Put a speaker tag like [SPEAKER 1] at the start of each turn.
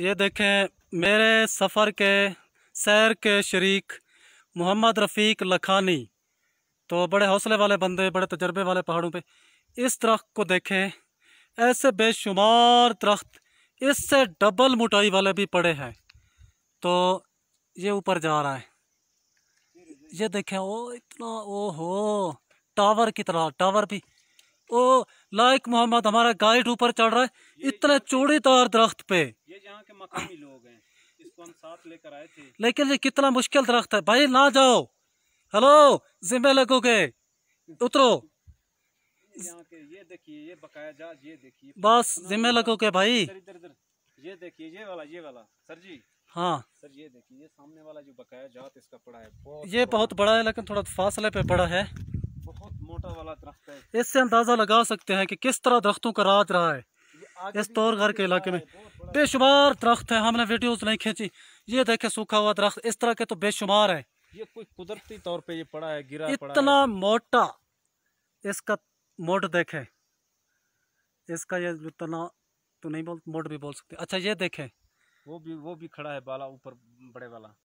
[SPEAKER 1] ये देखें मेरे सफ़र के सैर के शरीक मोहम्मद रफ़ीक लखानी तो बड़े हौसले वाले बंदे बड़े तजर्बे वाले पहाड़ों पे इस दरख्त को देखें ऐसे बेशुमार दरख्त इससे डबल मोटाई वाले भी पड़े हैं तो ये ऊपर जा रहा है ये देखें ओ इतना ओ हो टावर की तरह टावर भी ओ लाइक मोहम्मद हमारा गाइड ऊपर चढ़ रहा है इतने चूड़ीदार दरख्त पे यहाँ के मकानी लोग हैं इसको हम साथ लेकर आए थे लेकिन ये कितना मुश्किल दरख्त है भाई ना जाओ हेलो जिम्मे लगोगे उतरो ये देखिए ये बकाया जहाज ये देखिए बस जिम्मे लगोगे भाई
[SPEAKER 2] ये देखिए ये वाला ये वाला सर जी हाँ सर ये देखिए ये सामने वाला जो बकाया जात इसका पड़ा है
[SPEAKER 1] बहुत ये बहुत बड़ा है लेकिन थोड़ा फासले पे बड़ा है
[SPEAKER 3] बहुत मोटा वाला दरख्त
[SPEAKER 1] है इससे अंदाजा लगा सकते हैं कि किस तरह दरख्तों का राज रहा है इस तौर घर के इलाके में बेशुमार दरख्त है हमने वीडियो नहीं खींची ये देखे सूखा हुआ दरख्त इस तरह के तो बेशुमार है
[SPEAKER 3] ये कोई कुदरती तौर पे ये पड़ा है गिरा इतना पड़ा
[SPEAKER 1] मोटा इसका मोड देखे इसका ये इतना तो नहीं बोल मोट भी बोल सकते अच्छा ये देखे
[SPEAKER 2] वो भी वो भी खड़ा है बाला ऊपर बड़े वाला